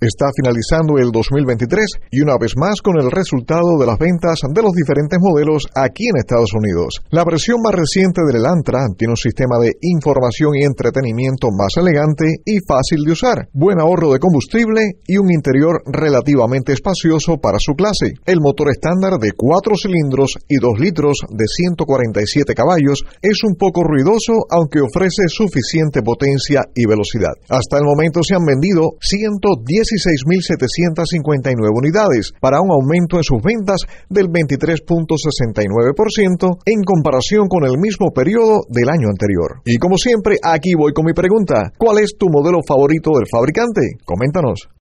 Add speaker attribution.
Speaker 1: Está finalizando el 2023 y una vez más con el resultado de las ventas de los diferentes modelos aquí en Estados Unidos. La versión más reciente del Elantra tiene un sistema de información y entretenimiento más elegante y fácil de usar, buen ahorro de combustible y un interior relativamente espacioso para su clase. El motor estándar de 4 cilindros y 2 litros de 147 caballos es un poco ruidoso aunque ofrece suficiente potencia y velocidad. Hasta el momento se han vendido 110 16.759 unidades, para un aumento en sus ventas del 23.69% en comparación con el mismo periodo del año anterior. Y como siempre, aquí voy con mi pregunta. ¿Cuál es tu modelo favorito del fabricante? Coméntanos.